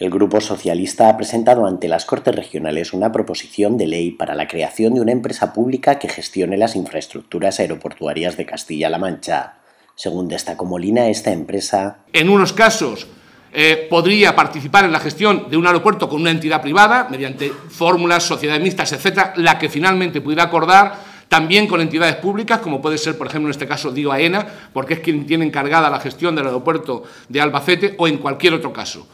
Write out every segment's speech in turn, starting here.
El Grupo Socialista ha presentado ante las Cortes Regionales una proposición de ley para la creación de una empresa pública que gestione las infraestructuras aeroportuarias de Castilla-La Mancha. Según destacó Molina, esta empresa... En unos casos eh, podría participar en la gestión de un aeropuerto con una entidad privada, mediante fórmulas, sociedades mixtas, etcétera, la que finalmente pudiera acordar también con entidades públicas, como puede ser, por ejemplo, en este caso, digo AENA, porque es quien tiene encargada la gestión del aeropuerto de Albacete, o en cualquier otro caso.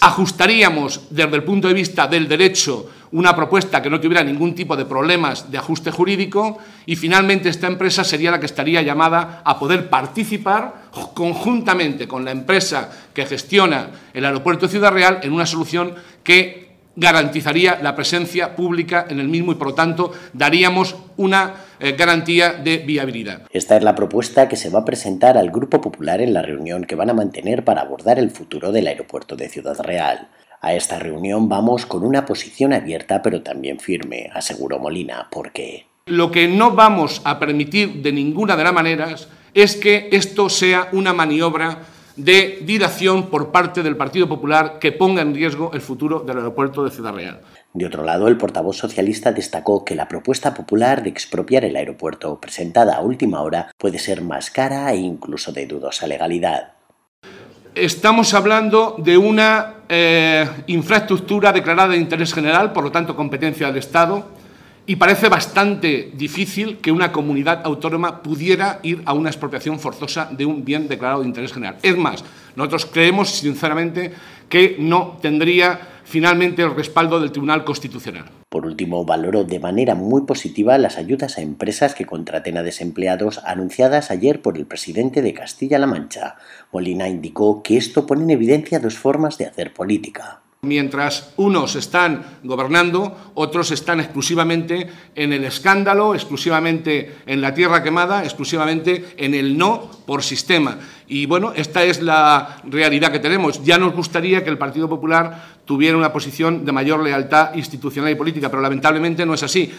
Ajustaríamos, desde el punto de vista del derecho, una propuesta que no tuviera ningún tipo de problemas de ajuste jurídico y, finalmente, esta empresa sería la que estaría llamada a poder participar conjuntamente con la empresa que gestiona el aeropuerto de Ciudad Real en una solución que garantizaría la presencia pública en el mismo y, por lo tanto, daríamos una eh, garantía de viabilidad. Esta es la propuesta que se va a presentar al Grupo Popular en la reunión que van a mantener para abordar el futuro del aeropuerto de Ciudad Real. A esta reunión vamos con una posición abierta pero también firme, aseguró Molina, porque... Lo que no vamos a permitir de ninguna de las maneras es que esto sea una maniobra de dilación por parte del Partido Popular que ponga en riesgo el futuro del aeropuerto de Ciudad Real. De otro lado, el portavoz socialista destacó que la propuesta popular de expropiar el aeropuerto presentada a última hora puede ser más cara e incluso de dudosa legalidad. Estamos hablando de una eh, infraestructura declarada de interés general, por lo tanto competencia del Estado, y parece bastante difícil que una comunidad autónoma pudiera ir a una expropiación forzosa de un bien declarado de interés general. Es más, nosotros creemos sinceramente que no tendría finalmente el respaldo del Tribunal Constitucional. Por último, valoró de manera muy positiva las ayudas a empresas que contraten a desempleados anunciadas ayer por el presidente de Castilla-La Mancha. Molina indicó que esto pone en evidencia dos formas de hacer política. Mientras unos están gobernando, otros están exclusivamente en el escándalo, exclusivamente en la tierra quemada, exclusivamente en el no por sistema. Y bueno, esta es la realidad que tenemos. Ya nos gustaría que el Partido Popular tuviera una posición de mayor lealtad institucional y política, pero lamentablemente no es así.